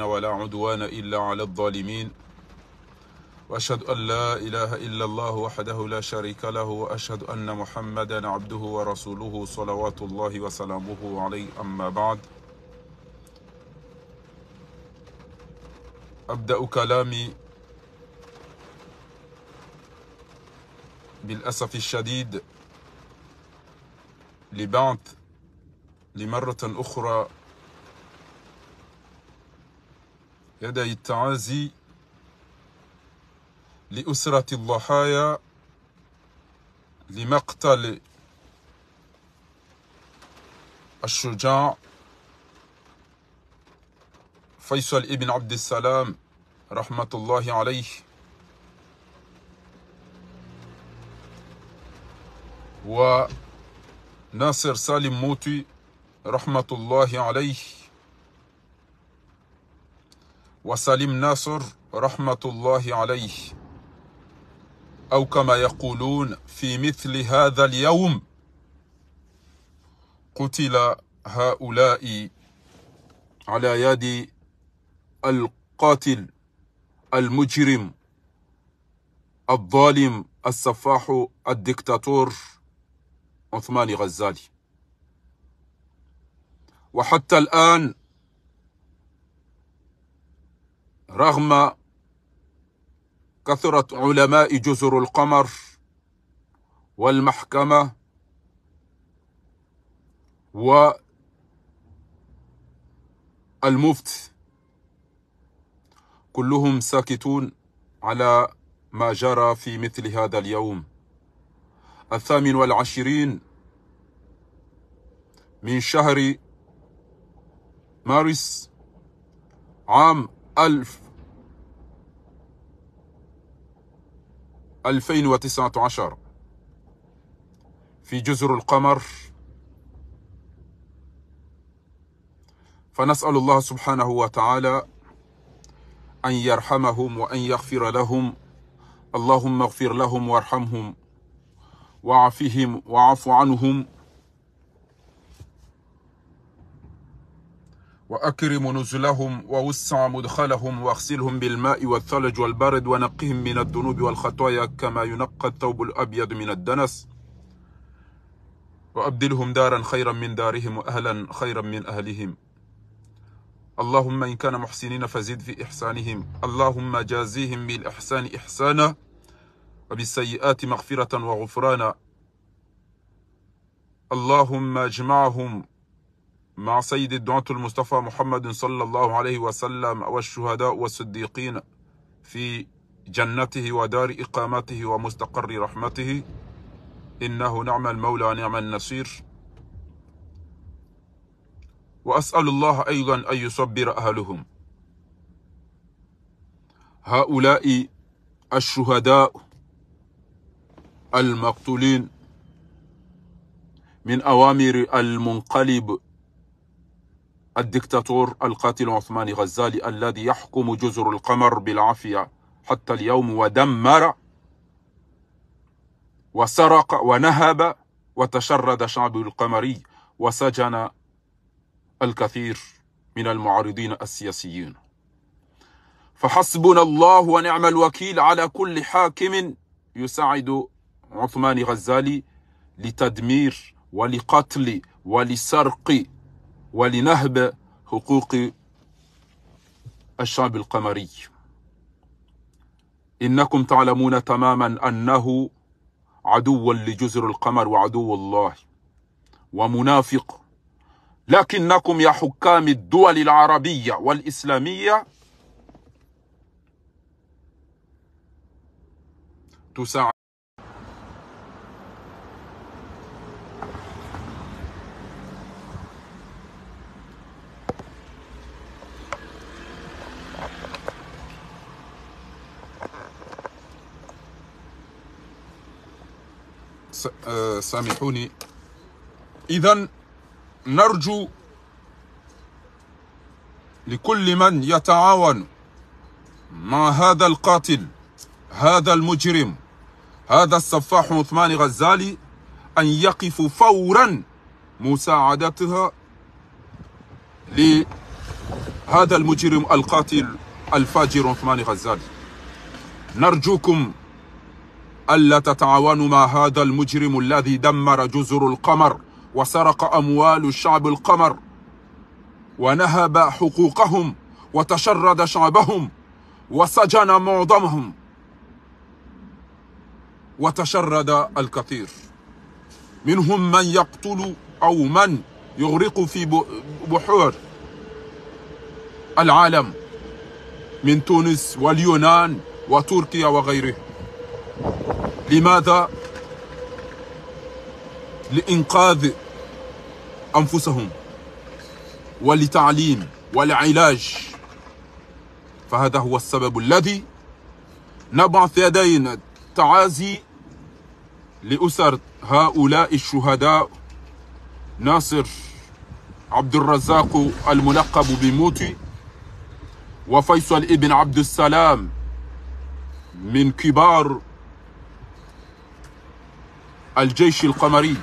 ولا عدوان إلا على الظالمين وأشهد أن لا إله إلا الله وحده لا شريك له وأشهد أن محمدا عبده ورسوله صلوات الله وسلامه عليه أما بعد أبدأ كلامي بالأسف الشديد لبعض لمرة أخرى يدي التعازي لأسرة الضحايا لمقتل الشجاع فيصل ابن عبد السلام رحمة الله عليه وناصر سالم موتي رحمة الله عليه وسليم ناصر رحمة الله عليه أو كما يقولون في مثل هذا اليوم قتل هؤلاء على يد القاتل المجرم الظالم السفاح الدكتاتور عثمان غزالي وحتى الآن رغم كثرة علماء جزر القمر والمحكمة والمفت كلهم ساكتون على ما جرى في مثل هذا اليوم الثامن والعشرين من شهر مارس عام ألف ألفين وتسعة عشر في جزر القمر فنسأل الله سبحانه وتعالى أن يرحمهم وأن يغفر لهم اللهم اغفر لهم وارحمهم وعفهم وعف عنهم وأكرم نزلهم ووسع مدخلهم واغسلهم بالماء والثلج والبرد ونقهم من الذنوب والخطايا كما ينقى الثوب الأبيض من الدنس وأبدلهم دارا خيرا من دارهم وأهلا خيرا من أهلهم اللهم إن كان محسنين فزد في إحسانهم اللهم جازيهم بالإحسان إحسانا وبالسيئات مغفرة وغفرانا اللهم اجمعهم مع سيد الدعاة المصطفى محمد صلى الله عليه وسلم والشهداء والصديقين في جنته ودار إقامته ومستقر رحمته إنه نعم المولى ونعم النصير وأسأل الله أيضا أن يصبر أهلهم هؤلاء الشهداء المقتولين من أوامر المنقلب الدكتاتور القاتل عثمان غزالي الذي يحكم جزر القمر بالعافية حتى اليوم ودمر وسرق ونهب وتشرد شعب القمري وسجن الكثير من المعارضين السياسيين فحسبنا الله ونعم الوكيل على كل حاكم يساعد عثمان غزالي لتدمير ولقتل ولسرق ولنهب حقوق الشعب القمري إنكم تعلمون تماما أنه عدو لجزر القمر وعدو الله ومنافق لكنكم يا حكام الدول العربية والإسلامية تساعدون آه، سامحوني إذا نرجو لكل من يتعاون مع هذا القاتل هذا المجرم هذا السفاح عثمان غزالي أن يقف فورا مساعدتها لهذا المجرم القاتل الفاجر عثمان غزالي نرجوكم ألا تتعاونوا مع هذا المجرم الذي دمر جزر القمر وسرق أموال الشعب القمر ونهب حقوقهم وتشرد شعبهم وسجن معظمهم وتشرد الكثير منهم من يقتل أو من يغرق في بحور العالم من تونس واليونان وتركيا وغيره لماذا لإنقاذ أنفسهم ولتعليم ولعلاج فهذا هو السبب الذي نبعث يدينا التعازي لأسر هؤلاء الشهداء ناصر عبد الرزاق الملقب بموتي وفيصل ابن عبد السلام من كبار الجيش القمري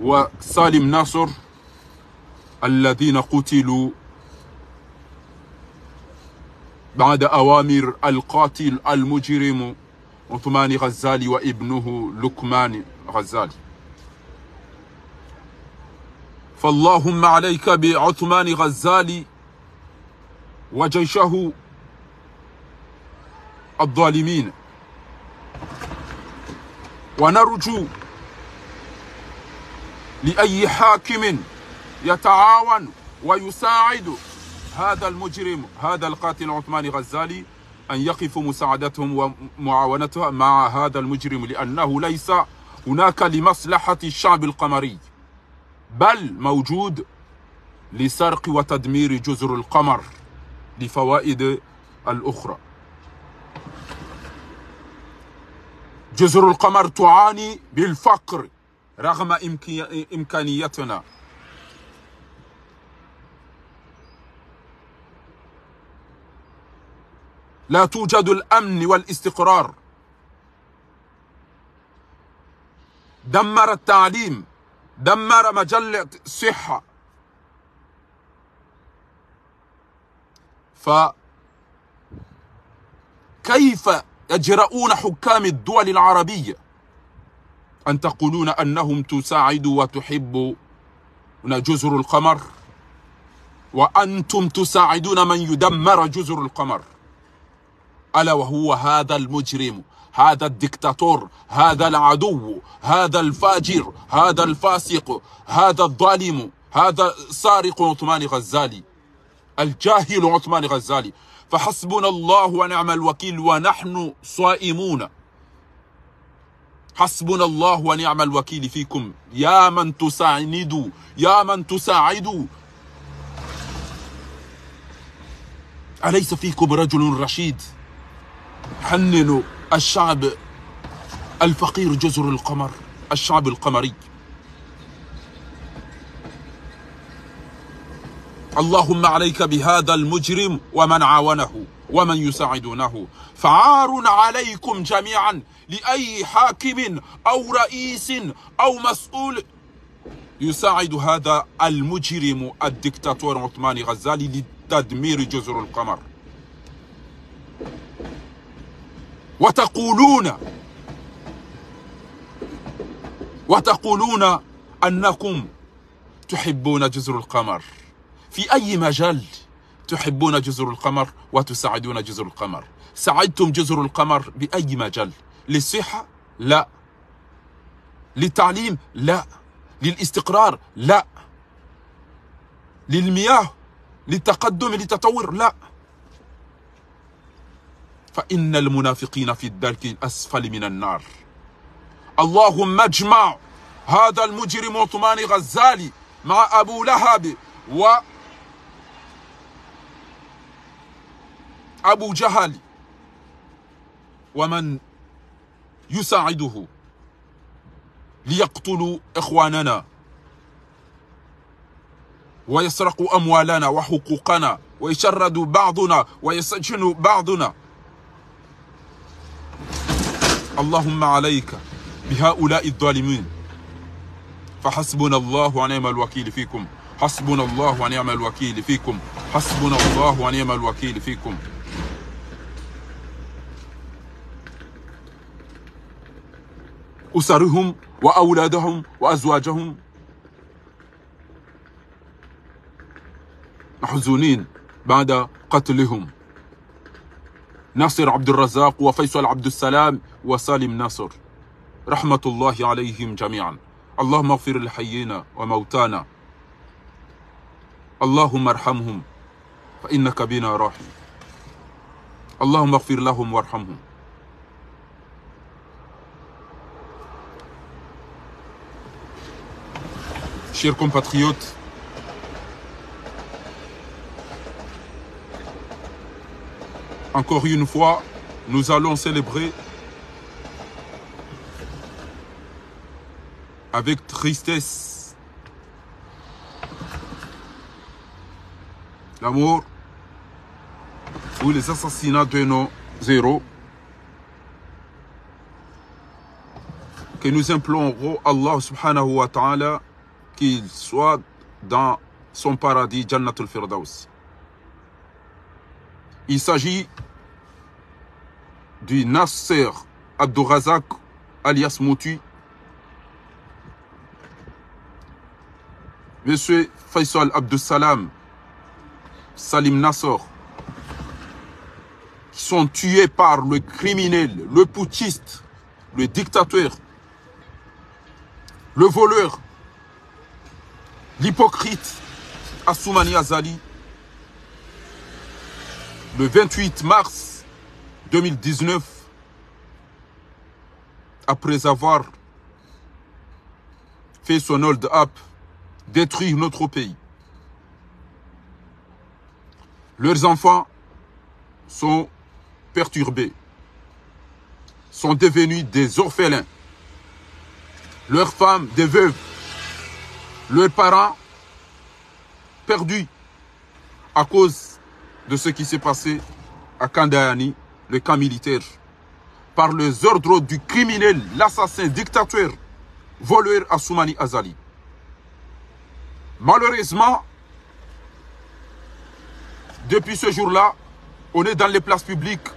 وسالم ناصر الذين قتلوا بعد أوامر القاتل المجرم عثمان غزالي وابنه لقمان غزالي فاللهم عليك بعثمان غزالي وجيشه الظالمين ونرجو لأي حاكم يتعاون ويساعد هذا المجرم هذا القاتل عثمان غزالي أن يقف مساعدتهم ومعاونتهم مع هذا المجرم لأنه ليس هناك لمصلحة الشعب القمري بل موجود لسرق وتدمير جزر القمر لفوائد الأخرى جزر القمر تعاني بالفقر رغم إمكانيتنا لا توجد الأمن والاستقرار دمر التعليم دمر مجلة الصحة فكيف يجرؤون حكام الدول العربية أن تقولون أنهم تساعدوا وتحبوا جزر القمر وأنتم تساعدون من يدمر جزر القمر ألا وهو هذا المجرم هذا الدكتاتور هذا العدو هذا الفاجر هذا الفاسق هذا الظالم هذا سارق عثمان غزالي الجاهل عثمان غزالي فحسبنا الله ونعم الوكيل ونحن صائمون حسبنا الله ونعم الوكيل فيكم يا من تساندوا يا من تساعدوا أليس فيكم رجل رشيد حننوا الشعب الفقير جزر القمر الشعب القمري اللهم عليك بهذا المجرم ومن عاونه ومن يساعدونه فعار عليكم جميعا لأي حاكم أو رئيس أو مسؤول يساعد هذا المجرم الدكتاتور عثمان غزالي لتدمير جزر القمر وتقولون وتقولون أنكم تحبون جزر القمر في أي مجال تحبون جزر القمر وتساعدون جزر القمر ساعدتم جزر القمر بأي مجال للصحة لا للتعليم لا للاستقرار لا للمياه للتقدم للتطور لا فإن المنافقين في الدرك الأسفل من النار اللهم اجمع هذا المجرم عثمان غزالي مع أبو لهب و أبو جهل ومن يساعده ليقتلوا إخواننا ويسرقوا أموالنا وحقوقنا ويشردوا بعضنا ويسجنوا بعضنا اللهم عليك بهؤلاء الظالمين فحسبنا الله ونعم الوكيل فيكم حسبنا الله ونعم الوكيل فيكم حسبنا الله ونعم الوكيل فيكم أسرهم وأولادهم وأزواجهم محزونين بعد قتلهم ناصر عبد الرزاق وفيصل عبد السلام وسالم ناصر رحمة الله عليهم جميعا اللهم اغفر لحيينا وموتانا اللهم ارحمهم فإنك بنا راحم اللهم اغفر لهم وارحمهم chers compatriotes, encore une fois, nous allons célébrer avec tristesse l'amour ou les assassinats de nos héros. que nous implorons Allah subhanahu wa ta'ala qu'il soit dans son paradis, Jannatul Firdaus. Il s'agit du Nasser Abdourazak alias Mouti, Monsieur Faisal Salam. Salim Nasser. qui sont tués par le criminel, le putschiste, le dictateur, le voleur, l'hypocrite Assoumani Azali, le 28 mars 2019, après avoir fait son hold-up, détruire notre pays. Leurs enfants sont perturbés, sont devenus des orphelins, leurs femmes des veuves, leurs parents perdus à cause de ce qui s'est passé à Kandahani, le camp militaire, par les ordres du criminel, l'assassin, dictateur, voleur Assoumani Azali. Malheureusement, depuis ce jour-là, on est dans les places publiques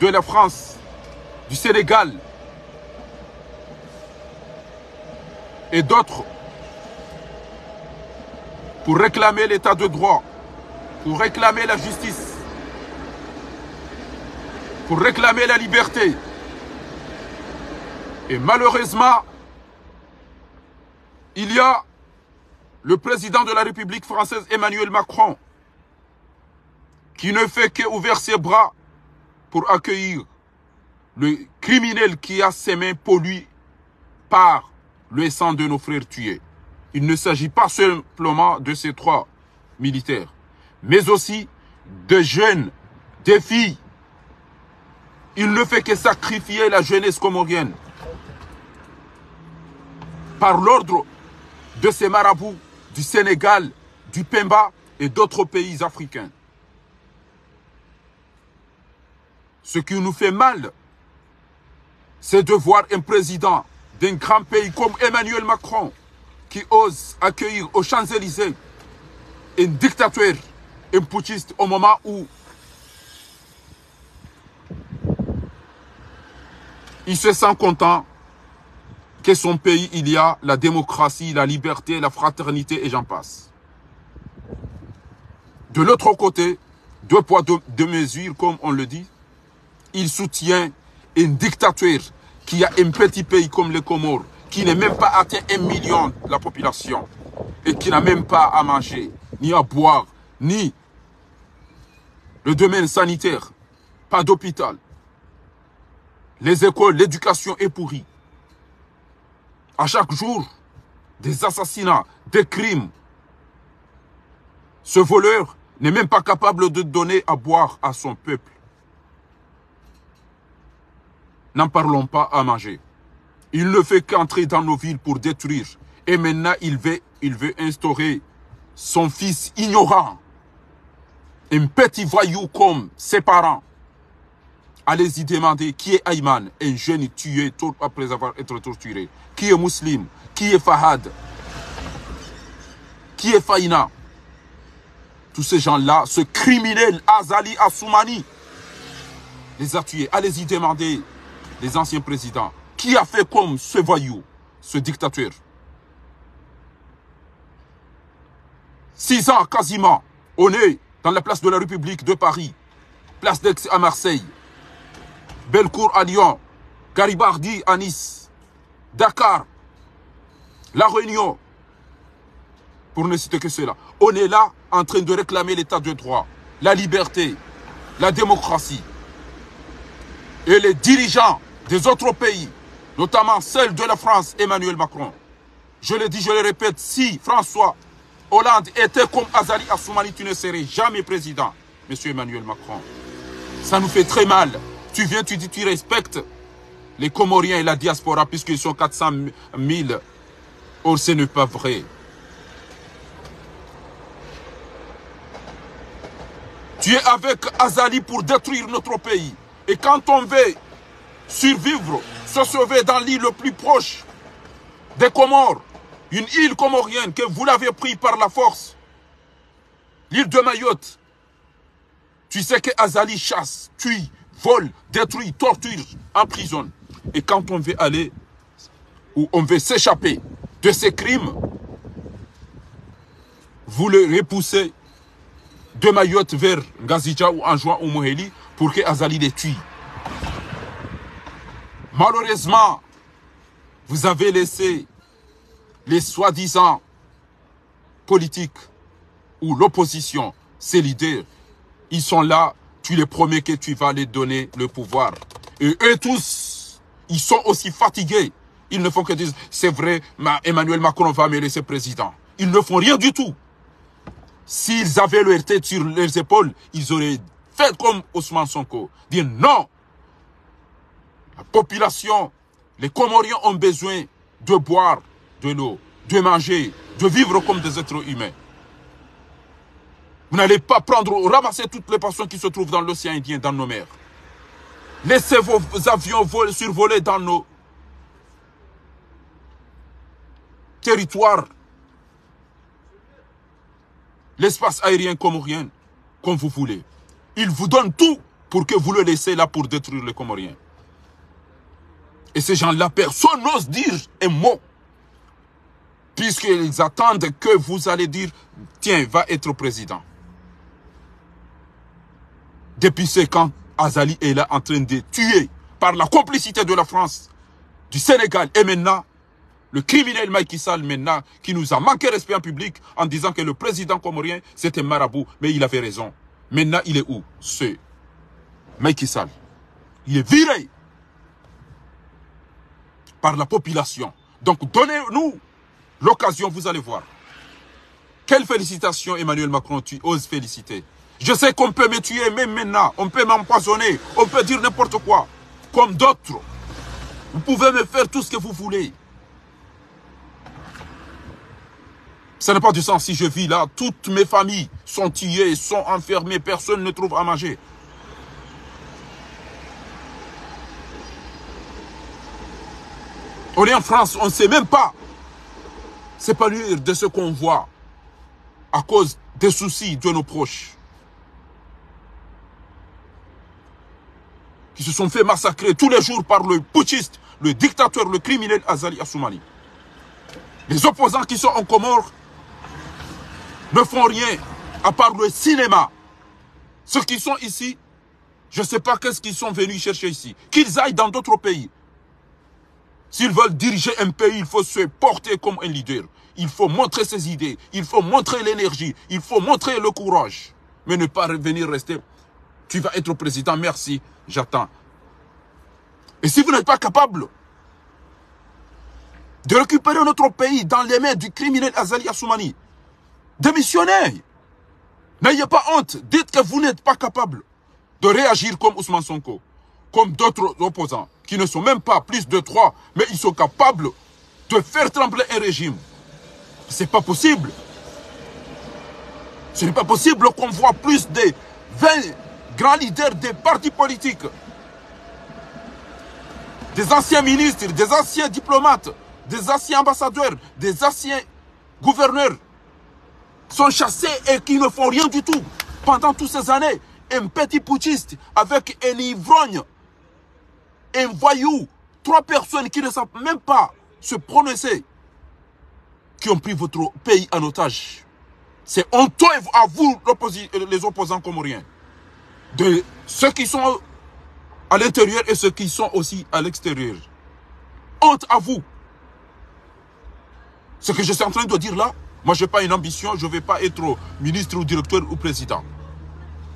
de la France, du Sénégal et d'autres pour réclamer l'état de droit, pour réclamer la justice, pour réclamer la liberté. Et malheureusement, il y a le président de la République française, Emmanuel Macron, qui ne fait que ouvrir ses bras pour accueillir le criminel qui a ses mains polluées par le sang de nos frères tués il ne s'agit pas simplement de ces trois militaires, mais aussi de jeunes, des filles. Il ne fait que sacrifier la jeunesse comorienne par l'ordre de ces marabouts du Sénégal, du Pemba et d'autres pays africains. Ce qui nous fait mal, c'est de voir un président d'un grand pays comme Emmanuel Macron qui ose accueillir aux Champs-Élysées un dictateur, un putschiste au moment où il se sent content que son pays, il y a la démocratie, la liberté, la fraternité et j'en passe. De l'autre côté, deux poids, deux mesures, comme on le dit, il soutient une dictature qui a un petit pays comme les Comores, qui n'est même pas atteint un million de la population et qui n'a même pas à manger, ni à boire, ni le domaine sanitaire, pas d'hôpital. Les écoles, l'éducation est pourrie. À chaque jour, des assassinats, des crimes. Ce voleur n'est même pas capable de donner à boire à son peuple. N'en parlons pas à manger. Il ne fait qu'entrer dans nos villes pour détruire. Et maintenant, il veut, il veut instaurer son fils ignorant, un petit voyou comme ses parents. Allez-y demander qui est Ayman, un jeune tué après avoir été torturé. Qui est Muslim Qui est Fahad Qui est Faina Tous ces gens-là, ce criminel Azali Assoumani, les a tués. Allez-y demander les anciens présidents qui a fait comme ce voyou, ce dictateur. Six ans quasiment, on est dans la place de la République de Paris, place d'Aix à Marseille, Bellecour à Lyon, Garibardi à Nice, Dakar, La Réunion, pour ne citer que cela. On est là en train de réclamer l'état de droit, la liberté, la démocratie. Et les dirigeants des autres pays notamment celle de la France, Emmanuel Macron. Je le dis, je le répète, si François Hollande était comme Azali Assoumani, tu ne serais jamais président, monsieur Emmanuel Macron. Ça nous fait très mal. Tu viens, tu dis, tu respectes les Comoriens et la diaspora, puisqu'ils sont 400 000. Or, ce n'est pas vrai. Tu es avec Azali pour détruire notre pays. Et quand on veut survivre se sauver dans l'île le plus proche des Comores, une île comorienne que vous l'avez prise par la force, l'île de Mayotte. Tu sais que Azali chasse, tue, vole, détruit, torture, emprisonne. Et quand on veut aller, ou on veut s'échapper de ces crimes, vous le repoussez de Mayotte vers Ngazija ou Anjouan ou Moheli pour que Azali les tue. Malheureusement, vous avez laissé les soi-disant politiques ou l'opposition, ces leaders, ils sont là, tu les promets que tu vas les donner le pouvoir. Et eux tous, ils sont aussi fatigués. Ils ne font que dire, c'est vrai, Emmanuel Macron va me laisser président. Ils ne font rien du tout. S'ils avaient le tête sur leurs épaules, ils auraient fait comme Ousmane Sonko. Dire non, la population, les Comoriens ont besoin de boire de l'eau, de manger, de vivre comme des êtres humains. Vous n'allez pas prendre, ramasser toutes les personnes qui se trouvent dans l'océan Indien, dans nos mers. Laissez vos avions voler, survoler dans nos territoires. L'espace aérien comorien, comme vous voulez. Ils vous donnent tout pour que vous le laissiez là pour détruire les Comoriens. Et ces gens-là, personne n'ose dire un mot. Puisqu'ils attendent que vous allez dire, tiens, va être président. Depuis ce temps, Azali est là en train de tuer par la complicité de la France, du Sénégal et maintenant le criminel Macky Sall maintenant qui nous a manqué respect en public en disant que le président comorien c'était marabout mais il avait raison. Maintenant il est où ce Macky Sall Il est viré par la population. Donc donnez-nous l'occasion, vous allez voir. Quelle félicitation Emmanuel Macron, tu oses féliciter. Je sais qu'on peut me tuer même maintenant, on peut m'empoisonner, on peut dire n'importe quoi, comme d'autres. Vous pouvez me faire tout ce que vous voulez. Ça n'a pas du sens si je vis là, toutes mes familles sont tuées, sont enfermées, personne ne trouve à manger. On est en France, on ne sait même pas s'épanouir de ce qu'on voit à cause des soucis de nos proches. Qui se sont fait massacrer tous les jours par le putschiste, le dictateur, le criminel Azali Assoumani. Les opposants qui sont en Comore ne font rien à part le cinéma. Ceux qui sont ici, je ne sais pas qu'est-ce qu'ils sont venus chercher ici. Qu'ils aillent dans d'autres pays. S'ils veulent diriger un pays, il faut se porter comme un leader. Il faut montrer ses idées, il faut montrer l'énergie, il faut montrer le courage. Mais ne pas revenir rester, tu vas être président, merci, j'attends. Et si vous n'êtes pas capable de récupérer notre pays dans les mains du criminel Azali Assoumani, démissionnez. N'ayez pas honte, dites que vous n'êtes pas capable de réagir comme Ousmane Sonko comme d'autres opposants, qui ne sont même pas plus de trois, mais ils sont capables de faire trembler un régime. Ce n'est pas possible. Ce n'est pas possible qu'on voit plus de 20 grands leaders des partis politiques, des anciens ministres, des anciens diplomates, des anciens ambassadeurs, des anciens gouverneurs, sont chassés et qui ne font rien du tout pendant toutes ces années. Un petit poutiste avec un ivrogne un voyou, trois personnes qui ne savent même pas se prononcer, qui ont pris votre pays en otage. C'est honteux à vous, les opposants comoriens, de ceux qui sont à l'intérieur et ceux qui sont aussi à l'extérieur. Honte à vous. Ce que je suis en train de dire là, moi je n'ai pas une ambition, je ne vais pas être ministre ou directeur ou président.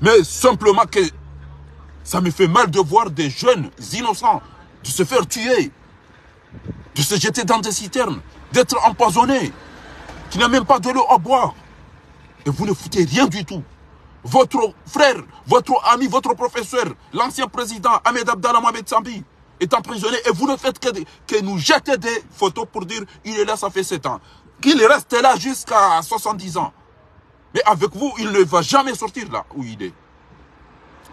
Mais simplement que ça me fait mal de voir des jeunes innocents de se faire tuer, de se jeter dans des citernes, d'être empoisonnés, qui n'a même pas de l'eau à boire. Et vous ne foutez rien du tout. Votre frère, votre ami, votre professeur, l'ancien président Ahmed Abdallah Mohamed Sambi est emprisonné et vous ne faites que, que nous jeter des photos pour dire il est là, ça fait 7 ans. Qu'il reste là jusqu'à 70 ans. Mais avec vous, il ne va jamais sortir là où il est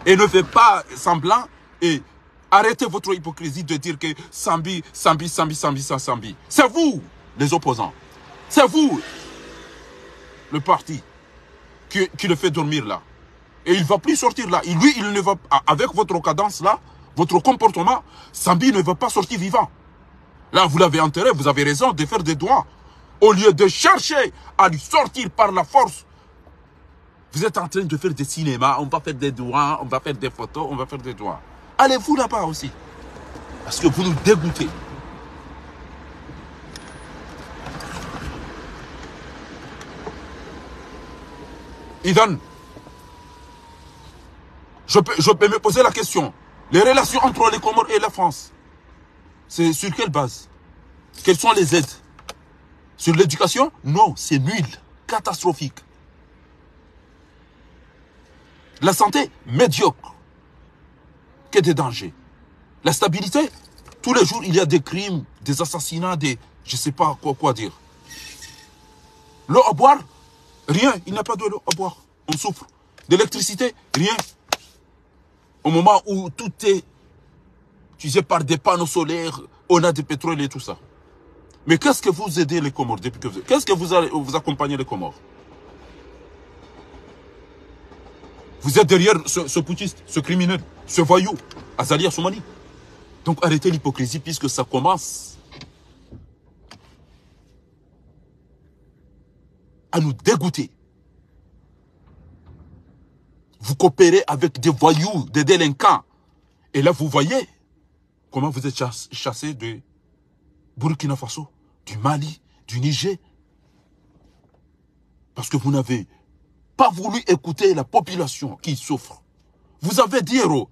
et ne faites pas semblant et arrêtez votre hypocrisie de dire que Sambi, Sambi, Sambi, Sambi, Sambi. C'est vous, les opposants. C'est vous, le parti, qui, qui, le fait dormir là. Et il ne va plus sortir là. lui, il ne va avec votre cadence là, votre comportement, Sambi ne va pas sortir vivant. Là, vous l'avez enterré, vous avez raison de faire des doigts. Au lieu de chercher à lui sortir par la force vous êtes en train de faire des cinémas, on va faire des doigts, on va faire des photos, on va faire des doigts. Allez-vous là-bas aussi. Parce que vous nous dégoûtez. Ivan, je peux, je peux me poser la question. Les relations entre les Comores et la France, c'est sur quelle base Quelles sont les aides Sur l'éducation Non, c'est nul, catastrophique. La santé, médiocre. Que des dangers. La stabilité, tous les jours, il y a des crimes, des assassinats, des... Je ne sais pas quoi, quoi dire. L'eau à boire, rien. Il n'y a pas d'eau à boire. On souffre. D'électricité, rien. Au moment où tout est utilisé par des panneaux solaires, on a du pétrole et tout ça. Mais qu'est-ce que vous aidez les Comores depuis que vous... Qu'est-ce que vous, vous accompagnez les Comores Vous êtes derrière ce, ce putiste, ce criminel, ce voyou, Azali Mali. Donc arrêtez l'hypocrisie puisque ça commence à nous dégoûter. Vous coopérez avec des voyous, des délinquants. Et là, vous voyez comment vous êtes chassés de Burkina Faso, du Mali, du Niger. Parce que vous n'avez pas voulu écouter la population qui souffre. Vous avez dit, héros.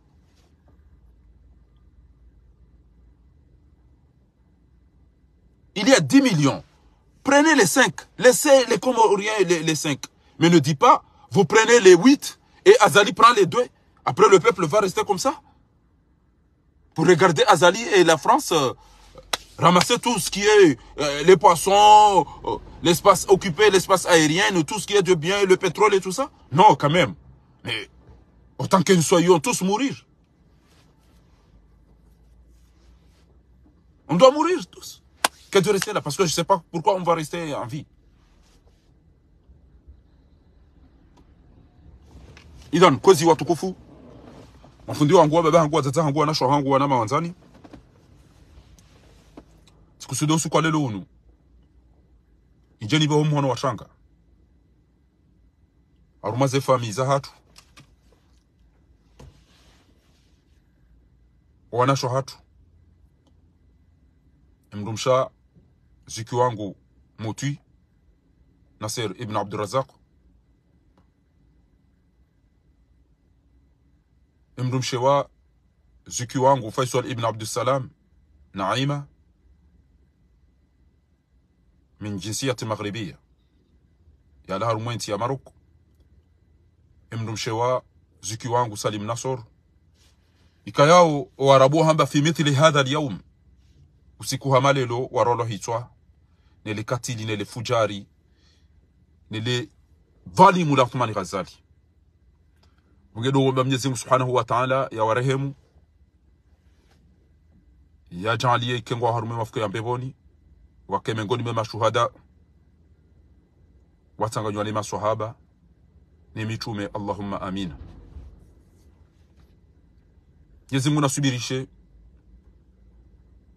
Il y a 10 millions. Prenez les 5. Laissez les Comoriens les, les 5. Mais ne dis pas, vous prenez les 8 et Azali prend les 2. Après, le peuple va rester comme ça. Pour regarder Azali et la France euh, ramasser tout ce qui est euh, les poissons, euh, l'espace occupé, l'espace aérien, tout ce qui est de bien, le pétrole et tout ça Non, quand même. Mais autant que nous soyons tous mourir. On doit mourir tous. Que de rester là, parce que je ne sais pas pourquoi on va rester en vie. Idan, kozi watukufu. Mafundiwa nguwa baba nguwa tata nguwa na na mawanzani. inje niba omuhono wacanga arumaze famiza hatu wanasho hatu mrumsha ziki wangu mutwi naser ibn Abdurazaq mrumshewa ziki wangu Faisal ibn Abdussalam Naima من جنسية مغربية ya laharu mwenti ya Maroko imrumshewa ziki wangu Salim Nasor ikayao warabu hamba fi mithli hadha alyawm usiku hamalelo warolo hitwa nele katili nele fujari nele dhalimu la Uthman Ghazali mgedoomba Mwenyezi Mungu Subhanahu wa Ta'ala ya warehemu yajalie kengwa harume mafuko ya mbeboni wakae miongoni mwa mashuhada, watanganywa ni maswahaba ni mitume. Allahumma amina. Mwenyezi Mungu nasubirishe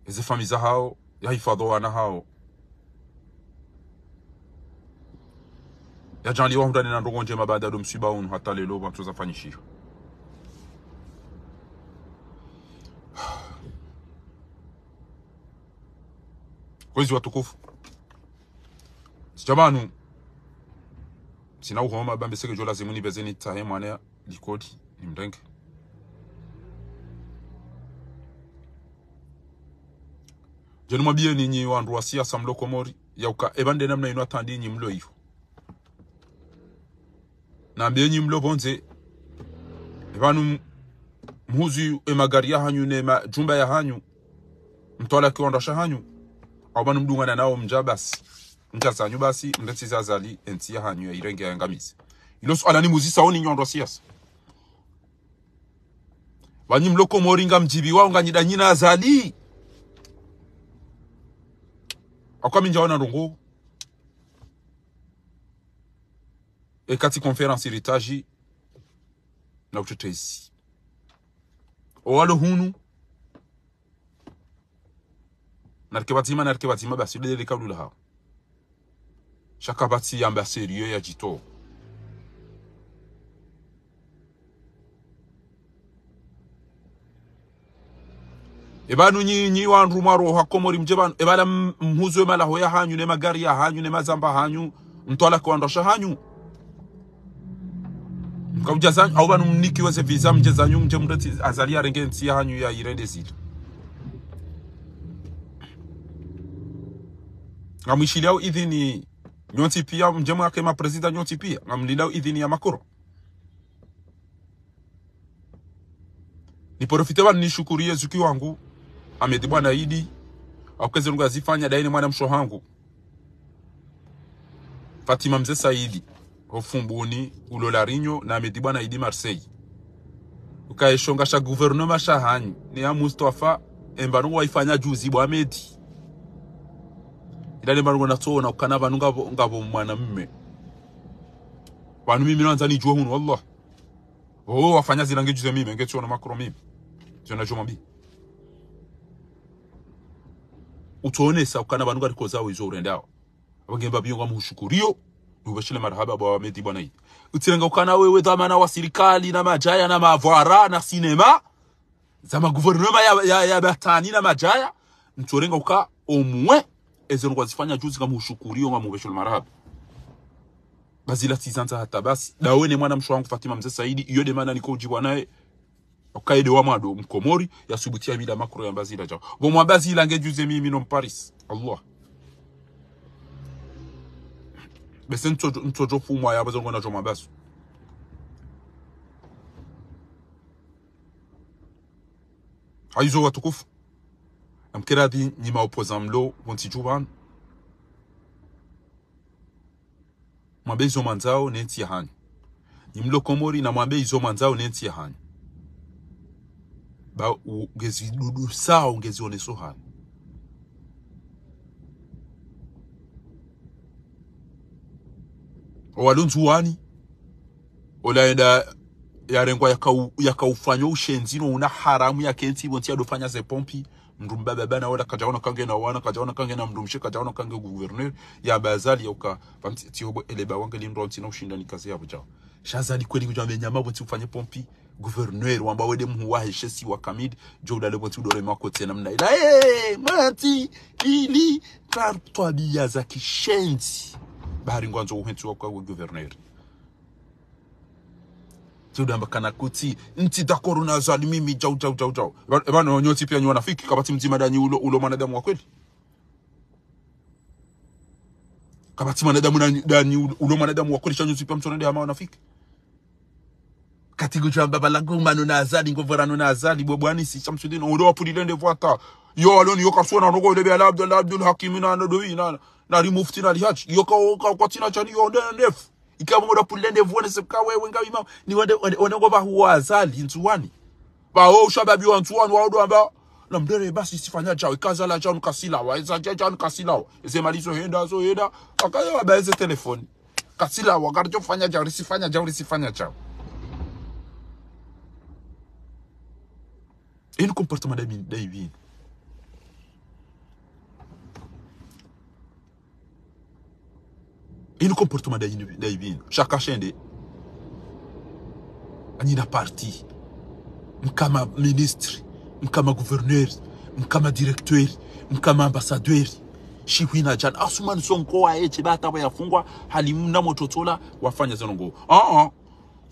hizi familia hao, yahifadhi wana hao, yajalie wahudane na ndogo njema baada ya msiba huu hata lelo watuzafanyishio wezi watukufu sijabanu sinauhoma bambi seke jola zimuni bezeni tahe mwana likodi ni mdenge jeni mwabie ninyi wandu wa siasa mloko mori yauka ebande namna inuwa tandi nyi mlo Na ambie nyi mlo bonze ebanu mhuzi emagari ya hanyu ne jumba ya hanyu mtwala ndasha hanyu awubani mdungana nawo mja basi mtazanyu basi mlethe izazali ensiya hanyu ya yayangamisa ilo swala nimuzisa oni nyondo siasa vanyi mloko moringa mjibi wao nganyida nyina azali akwaminja wana rongo ekati conference iritaji na kutetezi owalo hunu narike bazima narike bazima basi dede leka lula hao batsi yamba serieux ya jito ebanu nyinyi wandu mwaroha komori mje banu ebala mhuzwe malaho ya hanyu ne magari ya hanyu ne mazamba hanyu mtwala kuandosha hanyu mkauja au banu mnikiweze visa mje mje mreti azalia renge hanyu ya irende zito ngamwishilia idhini nyonsi pia mjema yake mapresida nyonsi pia ngamlilao idhini ya makoro niporofite wanu nishukurie zuki wangu ameti bwana idi akukeze nungu azifanya daini mwana msho hangu Fatima mzee Saidi ofumbuni ulolarinyo na ameti bwana idi Marseille ukaeshonga sha gouvernement sha hanyi ni ya Mustafa embanungu waifanya juzi bwa ameti idale marungo natsoona kukana vanhu ngavo mwana mme vanhu mimi nanzanijua huno wallah vovo vafanya zira ngejuze mimi ngetsiona makro mimi zionajoma mbi utsonesa kukana vanhu ngari zao izo urendao urendawa vangemba viyonga muhushukuriyo nuvashile marhaba bwa wamedi bwana hii utsirenga kukana wewe dhamana wa serikali na majaya na mavara na sinema za maguvernema ya, ya, ya batani na majaya ntsorenga uka omwe ezero zifanya juzi kama ushukurio nga mubeshul marhab bazila tizanza hata basi dawene mwana msho wangu Fatima mzee Saidi iyo de maana niko ujiwa naye okaide wa mwado mkomori ya yasubutia bila makro ya bazila jao bo mwa bazila ngejuze mimi no Paris Allah bese ntojo fumwa ya bazongo na joma basu haizo watukufu mkiradi nyima upoza mlo wontijuban mwambe izo manzao nenti yahanyu e nyimlo komori na mwambe izo manzao nenti yahanyu e ba ugezidudu sao ngezioneso hali walonzuwani olaenda yarengwa yakaufanywa yaka ushenzi una haramu yakenti bonti ze pompi mdum baba bana wala kajaona kange na wana kajaona kange na mdum shika kajaona kange gouverneur ya bazali yoka famti tiyobo ele ba wange limro ntino ushindani kazi yabo jao shazali kweli kujambe nyama boti ufanye pompi gouverneur wamba wede muwa heshesi wa kamid jo dale boti udore makote namna ila eh mati ili tartwa bia za kishenzi bari ngwanzo uhentu wakwa gouverneur tudambakana kuti nti da corona nazali mimi jau jau jau jau bana wanyoti pia nyiwanafiki kabati mzima danyi ulo, ulo mwanadamu wa kweli kabati mwanadamu dani ulo mwanadamu wa kweli shanyoti pia mtonende ama wanafiki katigo jamba baba na ngovu mano na ngovorano nazali bobwani si chamsudino ulo apulilende vwata yo aloni yo kasona nogo lebe ala abdul abdul hakimi na ndowi na na rimufti na lihach yo ka kwatina chani yo ndefu ikabe ngodaphulilende vuone sekukawewe ngabe imama niwanengoba huwazali nsuwani baho ushababiwa nsuwani amba na mdere basi sifanya chao ikazala chao nkasilawa isacha chao ese isemaliso henda so henda wa abaese telefoni kasila wa karicho fanya chao risifanya chao risifanya chao ini comportement de min de ibini Et ni comportement da ibinu shaka shende anyina parti mkama ministre mkama guverneri mkama direktori mkama ambasaderi shihwina jana asumani sonko aeche bataba yafungwa halimna mototola wafanya zanongo ah uh -uh.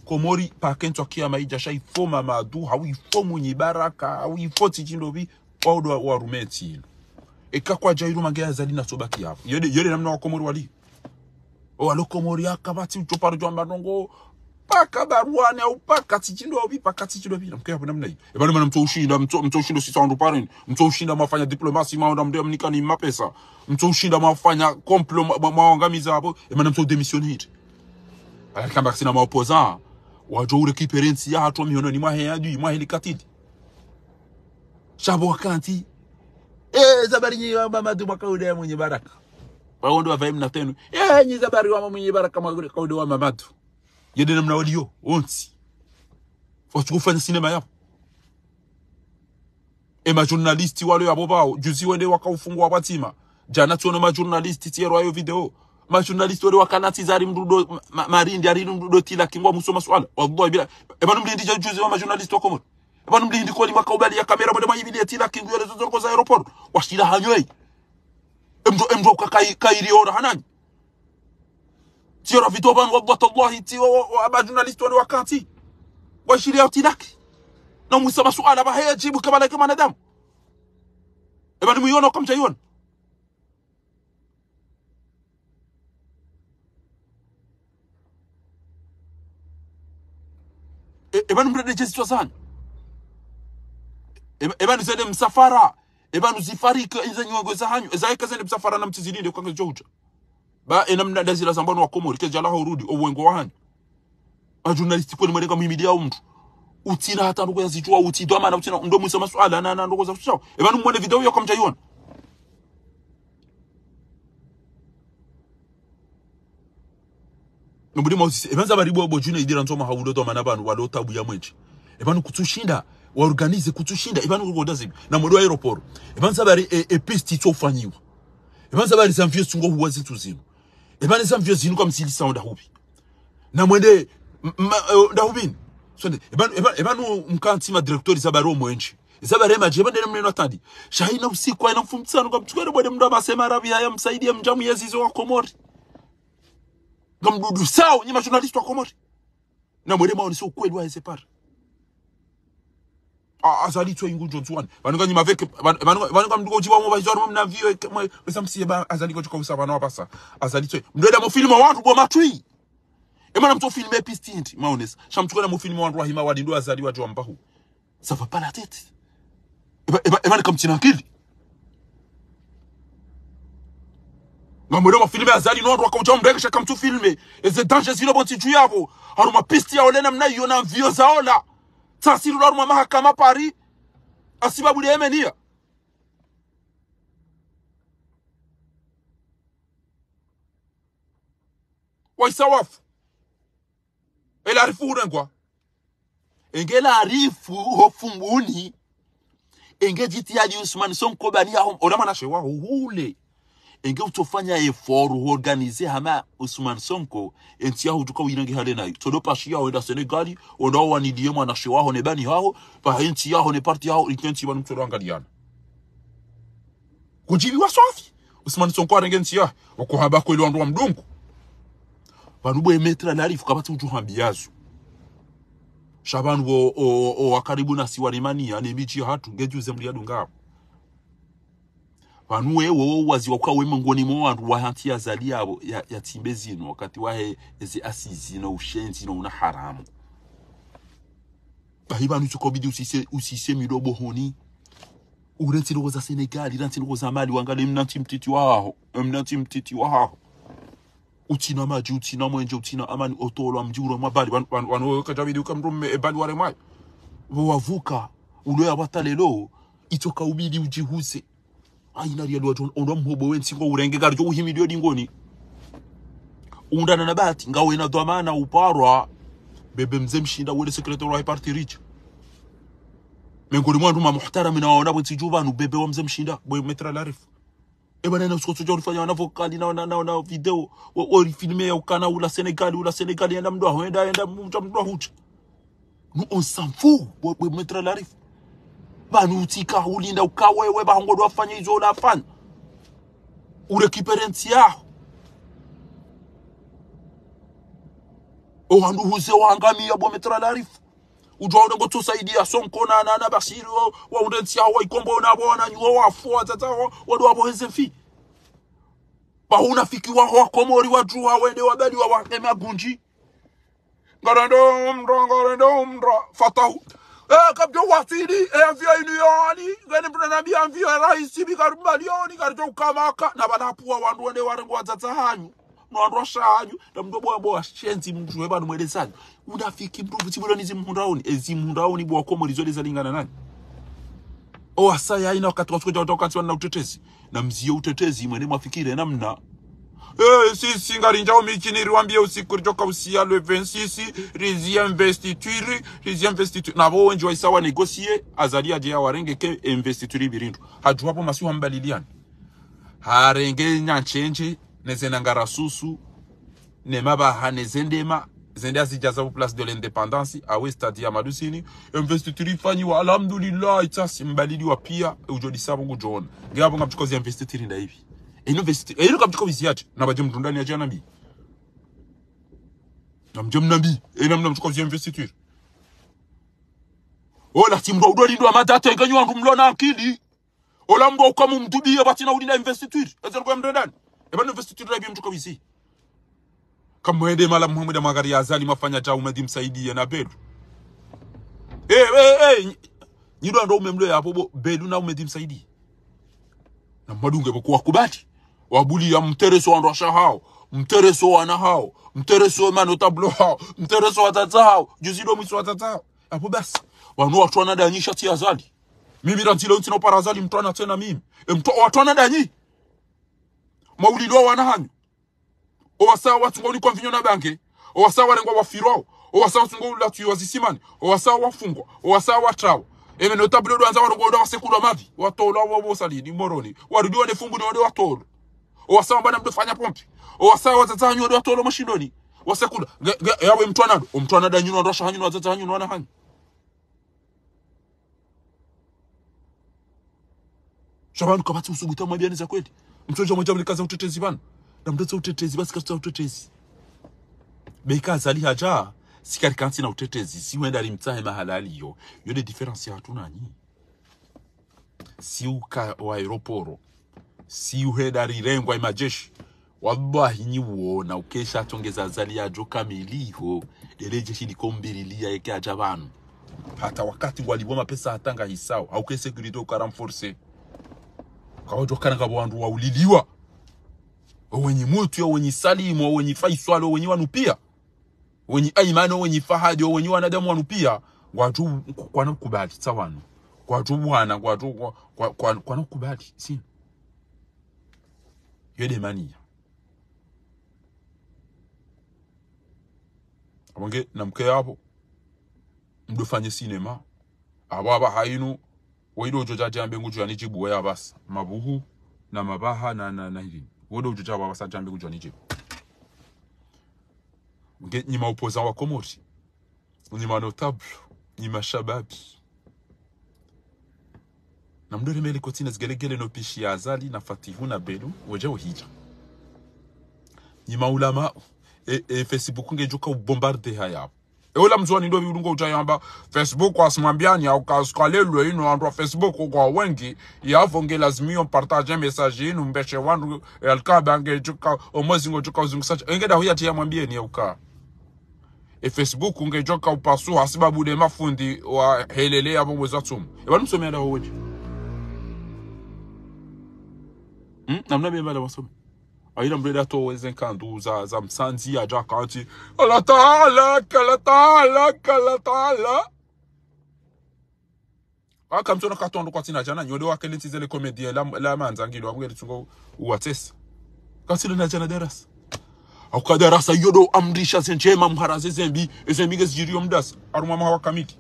komori pakento akiyama ijasha ifoma madu hawifo munyi baraka hawifo tichindovi waodo warumeti ilo ekakwaja irumangeya zalina sobaki hapo yode yode namna wakomori wali walokomori akabati jwa manongo paka barwane au paka tichindo au paka tichindo bila mkaya bwana mnai e bwana mtu ushinda mtu mtu ushinda sisi ndo parin mtu ushinda mafanya diplomasi maonda mdo mnika ni mapesa mtu ushinda mafanya komplo maangamiza hapo e bwana mtu demissionnaire alikamba sina maopoza wajo ure kiperensi ya hatu miono ni mwahe yadu mwahe likatidi shabu wakanti eh zabari nyamba madu mwaka ule mwenye baraka bagondo bavaime natenu ye nyiza bari wama mwenye baraka kwa kaude wama matu yende namna walio onsi wachukufanya sinema yapo e majournalisti wale yabo bao juzi wende wakaufungua batima jana tuone majournalisti tiero ayo video majournalisti wale wakanati zari mdudo ma, marindi ari mdudo tila kingwa musoma swala wallahi bila e banu mlindi juzi wa majournalisti wako moto e banu mlindi kwa limaka ubali ya kamera bado mayibilia tila kingwa lezo zongo za aeroport washila hanyoi امرو امرو كاي كاي ريو رهناج تيرا في دوبان وضت الله تي وابعد ناليست ولا وكاتي وشيري اوتي لك نو موسى مسؤال بها يجيب كما لك ما ندم ابن ميون وقم جايون ابن مرد جيسوسان ابن زيد مسافره ebanozifarika ezanywago zanyu ezayekazende na mtizilinde kwanga choucha ba enamna dazila zambano wakomori kejala horudi obwengo wanyu a journalist pone mimidi ya umtu utina hata ndoko yazichua uti ndo mana utina ndo mwisa maswala na na ndoko za kushaw ebanu mwone video hiyo kamta yona Mbudi mausi ebanza baribu abo juna idira ntoma hawudo to manabanu walota buya mwechi ebanu kutushinda waorganize kutushinda ivangoda zibi na mwedo wa aeroporo ivanza bari epesti e, tsofanyiwa ivanza bari zamvye sungo huwa zitu zinu ivane zamvye zinu kwa msili sawo ndahubi na mwende e, ndahubini sonde ivanu mkantsima direktori zabari omwenji izabare maji bende mneno atandi shahina usiku aina mfumtsano kwa mtukere bwede mndu amasema arabi haya msaidie mjamu yezizo wa komori ngamdudu sao nyima journalist wa komori na mwede maoni sio kweli wa hese para Ah, azali ingu Jones one vanonga nyima veke vanonga mndu mo mna view ba azali kusa mo filma watu matwi ema namto filme pistint maones mo wadi ndo azali watu mbahu ça va pas la tête eba eba comme tina kili ne mafilme azali no wandu wakaucha mndekesha kamtu filme eze je pisti tahsilülarma mahakama pari asibabu liemeniya waisawafu elarifu urengwa engelarifu hofumbuni engejitiyali usmani sonkobaniya oramana shewa uhule engekutofanya effort organize hama usman Sonko entia hutuka winange hale nayo todo pashi yao enda Senegali ondao wanidie mwana shewa hone bani hao pa enti yao ne parti yao ikenti banu todo angaliana kujibi wasafi Ousmane Sonko arenge entia okohaba kweli wandu wa mdungu vanubwe metra larifu kabati ujuhambiyazo shabanwo o, o, o akaribu na siwarimania ne bichi hatu ngejuze mliadu ngao vanhu he wewe uwazi wakuka wema ngoni mwa vanhu wahanti ya zali ya, ya tsimbe zino wakati wahe ezi asizino ushenzino una haramu bahi vanhu tsikobidi usise, usise midobo honi urenti ntsilogo za senegali ira ntsilogo za mali wangale mnanti mtiti waho mnanti mtiti waho utsina maji utsina mwenje utsina amani otolo otolwa mjiurwa mwabali vanhu katabidi ukamrume ebali ware mwayo vowavuka uloya lelo itoka ubidi ujihuse aina ya watu ondo mhobo wensi kwa urenge gari cho uhimidio dingoni undana na bati ngawe na dhamana uparwa bebe mzee mshinda wele secretary wa party rich miongoni mwandu ma muhtaram na wana waona bwetsi no bebe wa mzee mshinda bwe metra e bana na soso jo rifanya na vokali na na, na video wa ori filme ya ukana ula Senegal ula Senegal ya ndamdo huenda enda mtu mtu hucha nous on s'en fout bwe metra larifu banutika ulinda ukawewe bahongodwa wafanya hizo unafanya urekiperensi yao ohandu huze waangamia bwametera larifu ujaone ngotusaidia sonkona nana basiri waundensi na waikombo nabo wananyua wafua tata wa wadu wabohezefi bahunafiki wa wakomori wa wende wabaliwa wakeme agunji ngarendo mndra ngarendo mndra fatahu Eh, kapita uwasili envyo inu yoni gani mnanambia envyo rahisi bikari malioni karito ukamaka na banapua wandu wende warengo wadzadza hanyu mwandu washanyu na mndu boya boya shenzi mndu weba numwelesanyu unafiki mndu tibula nizi mhundaoni ezi mhundaoni bwa komo lizoleza lingana nani owa saya ina wakati wafika wakati wana utetezi na mzio utetezi mwene mwafikire namna Euh, sisi ngarinja omichini riwambie usiku richokausia le 26 riziinvestiture riziinvestiture navo wenji waisa wanegosie azali aje awarengeke investiture ibirindu hajuwapo masi wambaliliani harenge nyanchenje nezenangarasusu nemabaha nezendema zende azijaza ku place de l'independance awe stadi ya madusini investiture wa alhamdulillah itasi wa pia ujodi ujodisabongu jona ngirabonga mchikozi investiture ndaivi inovesti ero eh, kabitiko biziyache nabaje mtu ndani ya jana mbi namje mnambi ena mna eh, mtuko vya investiture ola simbo udoli ndo amadato ikanywa eh, ndu mlona akili ola mbo kwa mumtubia batina ulinda investiture ezero kwa mndani ebano investiture rabi mtuko bizi kamwende mala Muhammad Magari Azali mafanya cha umedi msaidie na Bedu eh hey, hey, eh hey. eh nyido ndo umemlea hapo Bedu na umedi msaidie na madunge kwa kubati wabulia mtereso wandwasha hao mtereso wana hao mtereso manotablo hao mtereso watata hao juzido mwisi watata hao apo basi wanu watu wanadanyisha ti zali mimi rantile unti nopara azali mtwana tena mimi e mtu watu wanadanyi maulidi wao wanahanyu owasaa watu ngoni kwa mfinyo na banke owasaa warengwa wafirwao owasaa watu ngoni latu wazisimani owasaa wafungwa owasaa watrawa emeno tablo dwanza warongo dwa sekuru mavi watolo wa wabo salini moroni warudiwa ne ni ne watolo owasawa bana mdofanya pompi wasawa wazaza hanyu wadu watu oloma shindoni wasekunda yawe mtwana ndo mtu da hanyu ndosha hanyu wazaza hanyu wana hanyu shabantu kabatsi msuguta mwabiani za kweli mtojo mmoja likaza utetezi bana na mdoza utetezi basi katuta utetezi beikaza ali haja sikari kansi na utetezi si wenda alimtsahe mahalali yo yode diferansi hatu hatunanyi si uka wa aeroporo siuhe darirengwa imajeshi wallahi nyiwona ukesha atongeza zali yajo kamiliho lele jeshi liko mbililia yeke aja bantu hata wakati waliboma pesa hatanga hisao auke sekurite ukaramforse kawajokananga wandu wauliliwa wenye mutu wenye salimu wenye faiswalo wenye wanupia wenye aimani wenye fahadi wenye wanadamu wanupia kwa kwanakubali tsawanu kwa, bwana kwa kwanakubali sinu y a des manies. Apange, namke hapo, mdofanye sinema. Abo haba hainu, waido ujoja jambe ngujua nijibu wea basa. Mabuhu na mabaha na na na hivi. Waido ujoja wabasa jambe ngujua nijibu. Nge, nima upoza wa komori. Nyima notablo. nima shababi na mdore meli kotine zigelegele no pishi ya azali na fatihu na belu woje uhija nyima ulama e, e, facebook ngejuka ubombarde haya e ola mzwani nindo viulungo utayamba facebook wa smambiani asimwambiani aukaskaleelwe inu andwa facebook kwa wengi ya yavo ngelazimio partage mesaji inu mbeshe wandu e, alkabe angejuka omwezi ngojuka uzungusacha engeda huya tia e facebook efacebook ungejoka upasu hasibabude mafundi wa helele ya mwezatumu e yavo mwezatsumu ebanumsomea da weje Hmm? namna bia bale wasome aira mreda to wenzen kandu za za msanzi ya jaka anti ala oh taala kala taala kala taala aka mtona katondo kwa tina jana nyode wake lenti zile komedie la la manzangi ndo abugeri tungo uwatesa kasile na jana deras au kada rasa yodo amrisha zenjema mharaze zembi ezembige zijirio mdasa aruma mahawakamiki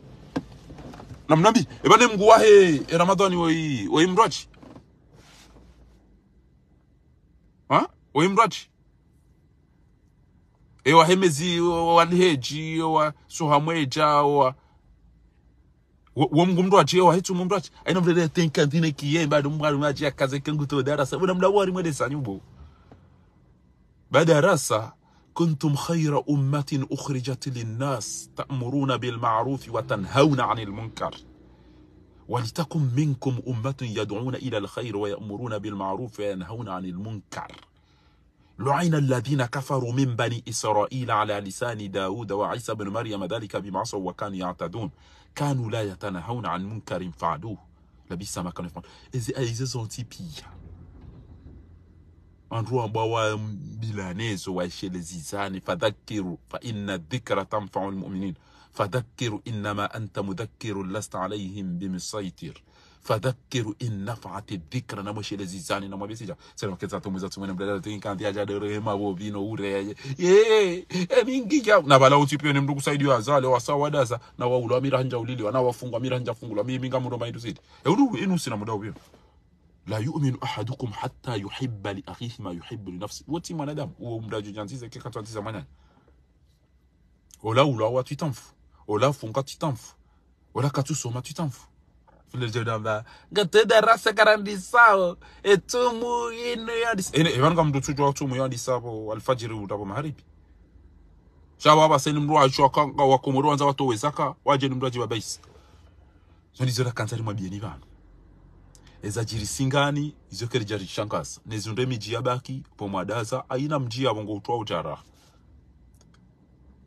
namnambi ebane he e ramadhani woi woi mroji oimrati ewa hemezi wanheji wa sohamweja wa womgumrwati ewa hitu mumrwati aina mrede tenka ndine kiyemba ndo mwari mwaji akaze kangu to darasa bona mda wari mwede sanyubo badarasa كنتم خير أمة أخرجت للناس تأمرون بالمعروف وتنهون عن المنكر ولتكن منكم أمة يدعون إلى الخير ويأمرون بالمعروف وينهون عن المنكر لعن الذين كفروا من بني إسرائيل على لسان داود وعيسى بن مريم ذلك بما عصوا وكانوا يعتدون كانوا لا يتناهون عن منكر فعلوه لبئس ما كانوا يفعلون إذا زنتي بيا أنروا بوا بلانيز وشيل زيزان فذكروا فإن الذكر تنفع المؤمنين فذكروا إنما أنت مذكر لست عليهم بمسيطر fadhakiru in nafati dhikra na moshele zizani na mwabisija sema kesa tumuza tumwene mbele tingi kanti aja de rehema bo vino ureje ye emingija na bala utipio ni mndugu saidi wazale wasawadasa na waulo amiranja ulili wana wafungwa miranja fungula mimi ngamundo maitu sidi eudu inu sina mudao bio la yu'minu ahadukum hatta yuhibba li akhihi ma yuhibbu li nafsi wote mwanadamu uwo mdaju janzize kika twantiza manani ola ulo wa tu t'en fous ola funga tu t'en fous ola katusoma tu t'en fous le jeune homme etumu inu yandisa ene evanu kamutotsutswa tumu yandisapo alfajiri utapo maharibi shava avaseni mndu achwakanga wakomori wanza watowezaka wajeni mndu ajivabaisa zonizora kanza rimwabieni vanu eza jirisingani izokere jarishankasa nezindo emiji yabaki pomwadaza aina mji yavongo utwa utaraha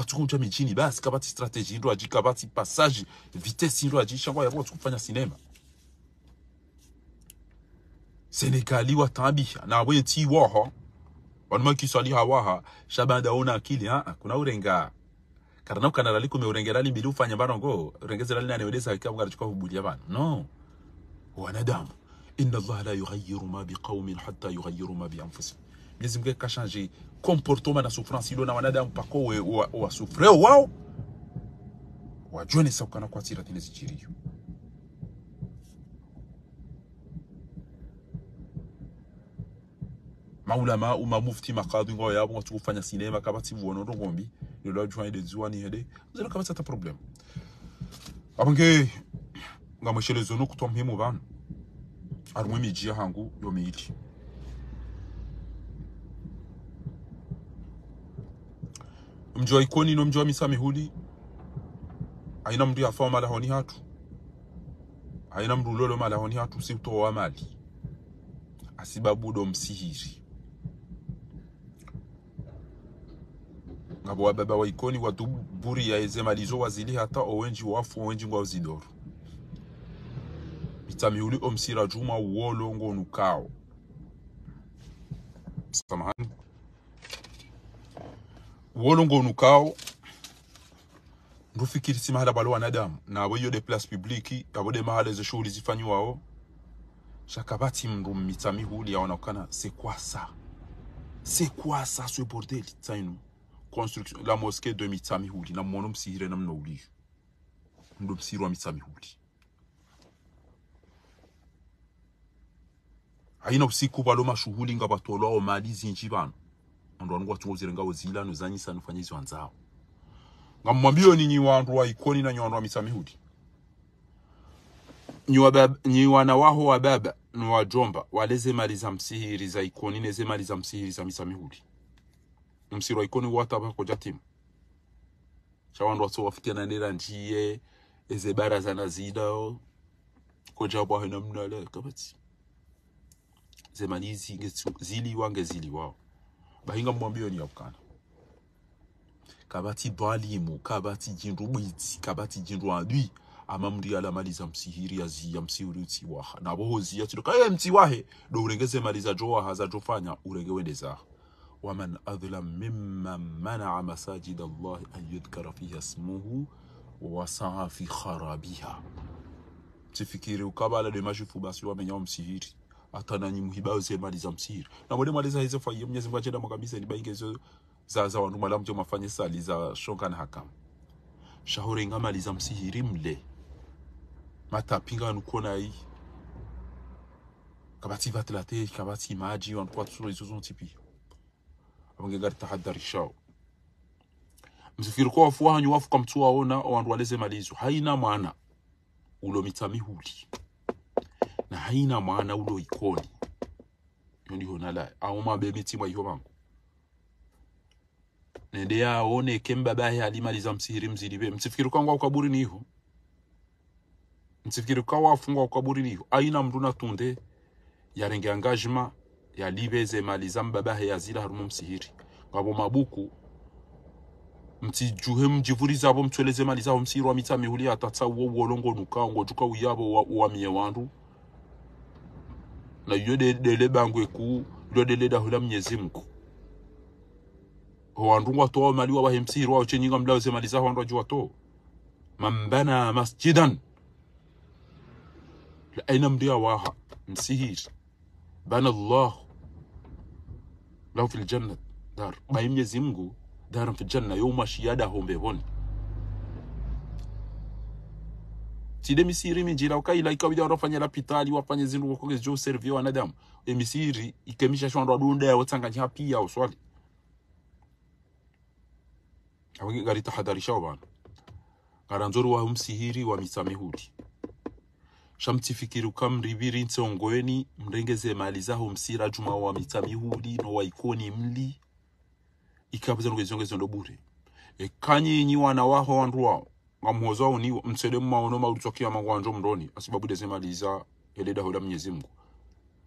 watukunjame nchini basi kabati strategy ndo aji kabati passage vitesse ndo aji shangwa yabo tukufanya sinema Senegali tabi na weti waha wanuma kiswali hawaha shabanda ona akili ha ah, ah, kuna urenga karena ukanala liko meurengera limbili ufanya nani urengezera kwa ngara chukua hubuli ya bana no wanadamu inna Allah la yughayyiru ma biqaumin hatta yughayyiru ma bi anfusihim Mwenyezi Mungu kashanji comportement na sufransi iliona wanadamu pako wasufureo we, we, wao wajonesa kwa kwatsira tine zichiriyo maulama uma mufti makadhi ngo yabo ngo tukufanya sinema kabatsi buono ndo ngombi ndo la join de zuani hede zero kabatsa ta problem abange ngamashelezo no kutwa mhimu bana arumwe miji hangu yo miiti mjua ikoni no mjua misa mihuli aina mndu ya fao malahoni hatu aina mndu lolo malahoni hatu si wa mali asibabudo msihiri ngabo wa baba wa ikoni ya eze malizo wazili hata owenji wafu owenji ngwa zidoro mita mihuli omsira juma uolo ngo samahani wolongo nukao kawo si mahala bali wanadamu na iyo de place publique abo de mahala ze shughuli zifanyiwao shakabati mndu mmita mihuli yaonekana se kwa sa se kwa sa ce bordel tsainu construction la mosquée de mitami huli na mwono msihire na mnouliyo mndu msihirwa mitami huli aina usiku baloma shughuli nga batolwao mali zinjibano andu angu achunguzire ngao zilano wanzao. Nga mwambio ni nyiwa andu wa ikoni na nyiwa andu wa misamihudi nyiwa na waho wa baba ni wajomba wale zemali za msihiri za ikoni ne zemali za msihiri za misamihudi msiri wa ikoni wataba koja timu cha wandu na nila njie eze baraza na zidao koja hena mnale kabati zemali ziliwa ngeziliwao bahinga mwambio ni yokana kabati dhalimu kabati jinru bwiti kabati jindu adwi amamri alamaliza msihiri ya zi aziya msihiri ya nabohoziya kaya eh, mti wahe do urengeze maliza jowaha jofanya urenge wende za waman adhlam mimma manaa masajid allahi an yudhkara fiha smuhu wasaa fi kharabiha tifikiri ukabala de mashifu basi wamenyawa msihiri atananyi muhibaze mali za msiri na mwede maliza hizo fa mwenyezi Mungu achenda makamisa ni bainge hizo za za wanuma la mjo mafanye sali za shonga na hakam shahure nga mali za msiri mle mata pinga nukona hii kabati vatilate kabati maji wanakuwa izuzo ntipi wange gari tahadari shao wafuwa hanyu wafu kamtuwa ona wanwaleze malizo haina maana ulomitami huli haina maana ulo ikoni yondihonalaye aomabe mitima iho mangu nende ya one aone kembabahe alimaliza msihiri be msifikiri kwangu ukaburi ni hiyo msifikiri kawa afungwa ukaburi ni hiyo aina mndu natunde yarenge engagement yalibeze maliza ya zila harumu msihiri ngabo mabuku mtijuhe mjivuriza abo mtweleze maliza ho msihiri wa mita mihuli atatsa wo uolongo nuka ngojuka uyabo wa, wa mie wandu na iyo dele bangu eku ilo dele hula mnyezi mku howanrungwa to maliwa wahemsihirwa mla mlawe semaliza howanrwa juwa to mambana masjidan aina mdia waha msihir bana Allah lahu fi ljanna dar bai mnyezi mngu daran fi ljanna yoma hombe hombevoni tide misiri minjila ukaila ikawida warofanya lapitali wafanye zindu kokogezi jo servio wanadamu misiri ikemisha ya watanga njiha pia uswali awangi gari tahadharisha abantu ngaranzori wa msihiri wa misamihudi shamtifikiri ukamriviri ntsongweni mrengeze mali zaho msira juma wa misamihudi no wa ikoni mli ikabuza ngezongezo ndo bure ekanyinyi wana waho wandu nga mhoza uniwa mtsede mmaono maulitokea mangwanjo mroni asibabu desema liza eleda hola mnyezi mngu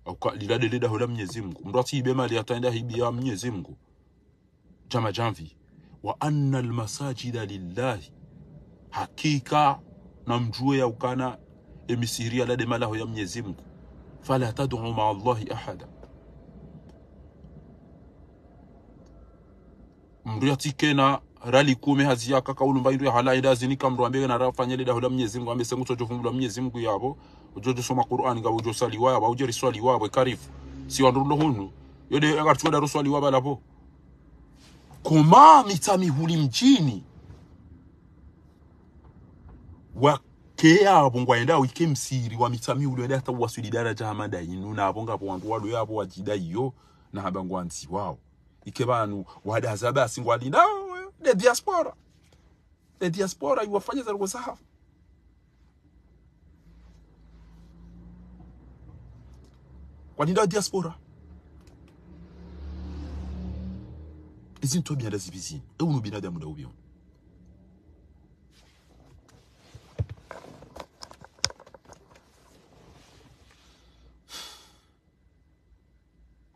auka lilade leda hola mnyezi mngu mndu ati ibema hibi ya mnyezi mngu jama jamvi wa anna almasajida lillahi hakika na mjue ya ukana emisiri ya lade malaho ya mnyezi mngu fala tad'u ma allahi ahada mndu ati kena rali kumi hazi kaka ulumba indu ya hala ida zini kamru ambe na rafa nyele da hula mnyezi zingu ambe sengu tojo fumbula zingu ya yabo ujojo soma Qur'an ngabo ujo sali wabo ujo riswali wabo karifu si wandulo hunu yode akartuwa da ruswali wabo lapo kuma mitami huli mjini wakea abongwa enda wike msiri wa mitami huli enda hata wasuli daraja hamada inu na abonga po wandu walu ya yabo wajida iyo na habangwa nti wao ike banu wadaza basi ngwalinda the diaspora the diaspora iwafanye zangu zao walinda diaspora izinto byada zibizini ewuno binadamu na ubyo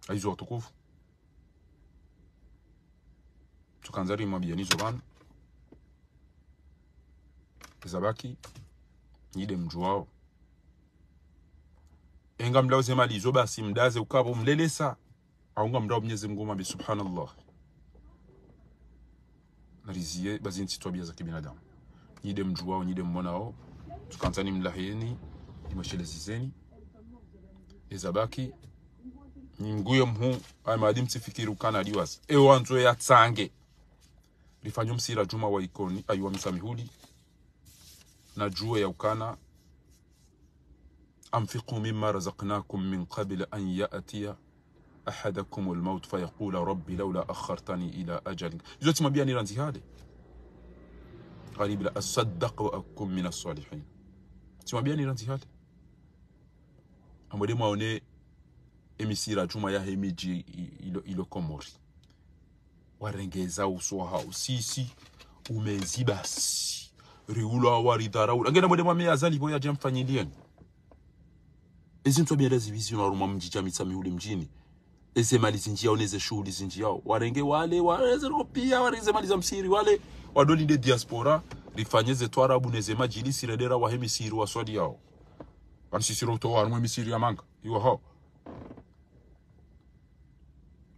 aizo watukufu tukanzarimo abijanizo banu zabaki nyide mndu wao enga mlauze malizo basi mdaze ukavo mlelesa aunga mdao mnyezi mngu bi subhanallah narizie bazi ntitwabia za kibinadamu nyide mndu wao nyide wao tukanzani mlahieni imweshelezizeni ezabaki ninguye mhu ay maadi mtifikiru kana diwazi ya yatsange lifanyo msira juma wa ikoni aiwa misamihudi na juwe ya ukana amfiku mima razaknakum min kabila an yaatiya ahadakum almaut fayakula rabbi laula akhartani ila juzo timabia ajalin zote mabia asaddaq wa akum وأكون من الصالحين simwambia niranzihale amwede mwaone emisira juma ya hemiji ilo, ilo komori warengeza uso hao sisi umezibasi riula waridharaula ngena mwede mwame azali boya jam jamfanyilieni ezi mtu abienda zivizio naruma mjicha mitsami uli mjini eze mali zinji zinjiao neze zinji zinjiao warenge wale wareze ropia wareze mali za msiri wale wadoli de diaspora rifanyeze twarabu neze majilisi redera wahe wa waswadi yao wansisiro vansisiro utowarumwe misiri yamanga iwaho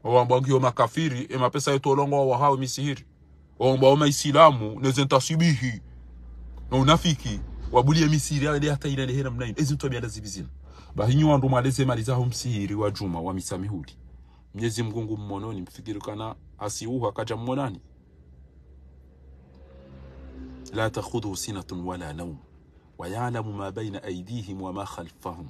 wawambagio makafiri emapesa yetu olongo wahawe misihiri wawambao maisilamu nezenta sibihi na unafiki wabulie misihiri ale hata ina lehera ezi mtuwa biada zibizina bahinyu wandu maliza malizaho msihiri wa juma wa misamihuli mnyezi mgungu mmononi mfikiru kana asiuhu kaja mmonani la takhudhu sinatun wala naum wayalamu ma baina aidihim wama khalfahum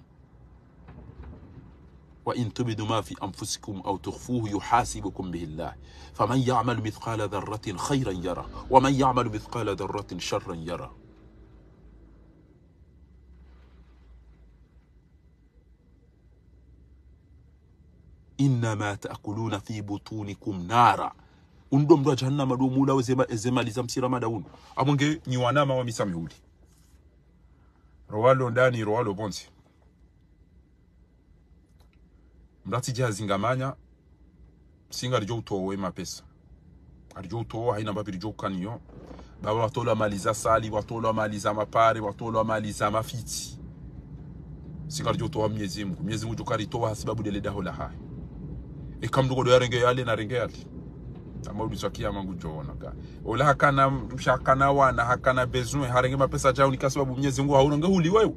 وإن تبدوا ما في أنفسكم أو تخفوه يحاسبكم به الله فمن يعمل مثقال ذرة خيرا يرى ومن يعمل مثقال ذرة شرا يرى إنما تأكلون في بطونكم نارا undo mndu ajahannama do mulawo zemaliza msirama dauno amwenge nyiwanama wa misami uli rowalo ndani rowalo bonse mratsi azingamanya singa arjo utowe mapesa arjo utowe haina mbapi rjo kaniyo baba watola maliza sali watola maliza mapare watola maliza mafiti singa arjo utowa Mwenyezi Mungu Mwenyezi Mungu karitoa sababu dele daho la hai ikamdugodo yarenge yale na renge yale ama saki ya mangu joona ka ola hakana mshakana wana hakana besoin harenge mapesa chao ni kwa sababu Mungu haurenge huliwewe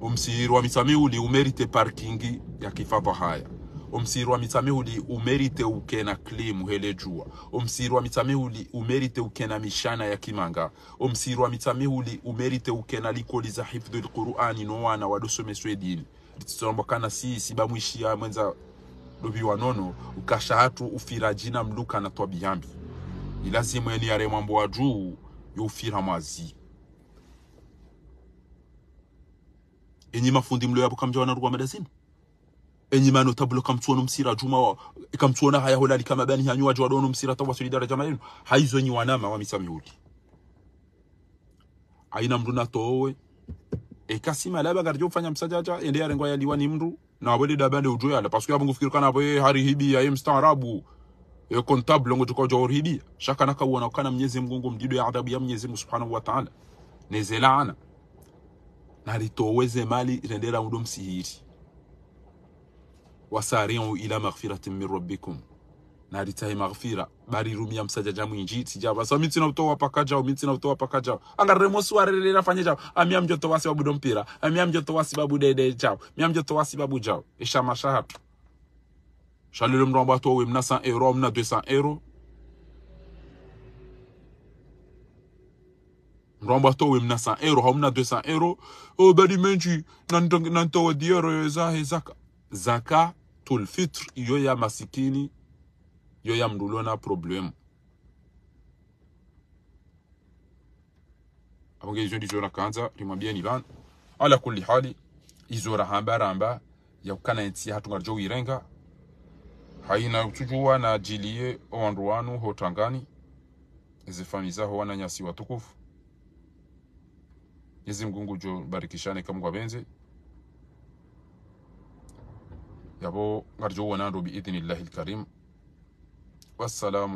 umsiri wa misamihuli umerite parkingi ya kifava haya umsiri wa misamihuli umerite ukena klimu hele jua umsiri wa misamihuli umerite ukena mishana ya kimanga umsiri wa misamihuli umerite ukena likoli za hifdhu lqurani nowana wadosomeswe dini lititombokana sisi bamwishia mwenza lubiwa nono ukasha hatu ufira jina mluka na twabiyambi ilazimu eni yare mambo wa juu yufira mwazi enyi mafundi kamja wana ruwa madazini enyi manotablo kamtsuono msira juma wa kamtsuona haya holali kama bani hanyu waje wadono msira tawasuli daraja mayenu haizo enyi wanama wa misamiuli aina towe e kasi malaba garjo fanya msajaja ende yarengo ya liwani mru na wale dabande ujoya ala pasuki que abongo fikiri kana boye hari hibi ya mstaarabu e comptable ngo tuko jor hibi shaka nakauona kana mnyezi Mungu mdido ya adhabu ya mnyezi Mungu subhanahu wa ta'ala nezelaana nalitoweze mali rendera mudo msihiri wasariu ila maghfiratin min rabbikum nalitaye maghfira bari rumia msaja jamu inji tija basa injiti jaba so mitina utowa pakajao utoa utowa pakajao angarre mosu arerera fanye jao amia mjoto wasi babu dompira amia mjoto wasi babu dede jao amia mjoto wasi babu jao isha mashahatu shalilo mramba to we mna 100 euro mna 200 euro mrombato we mna 100 euro hamna 200 euro oh bali menji nantoa diero za eh, zaka zakatul fitr iyo ya masikini iyo ya mndulo problem abonge izo ndizo nakanza rimwambia ni lan ala kulli hali izo rahamba ramba ya kana nti hatunga jo wirenga haina tujua na jilie owandu wanu hotangani zifamiza ho wananyasi watukufu Mwenyezi Mungu jo barikishane kamwe kwabenzi yabo ngarjo wanando biidhnillahi lkarim wassalamu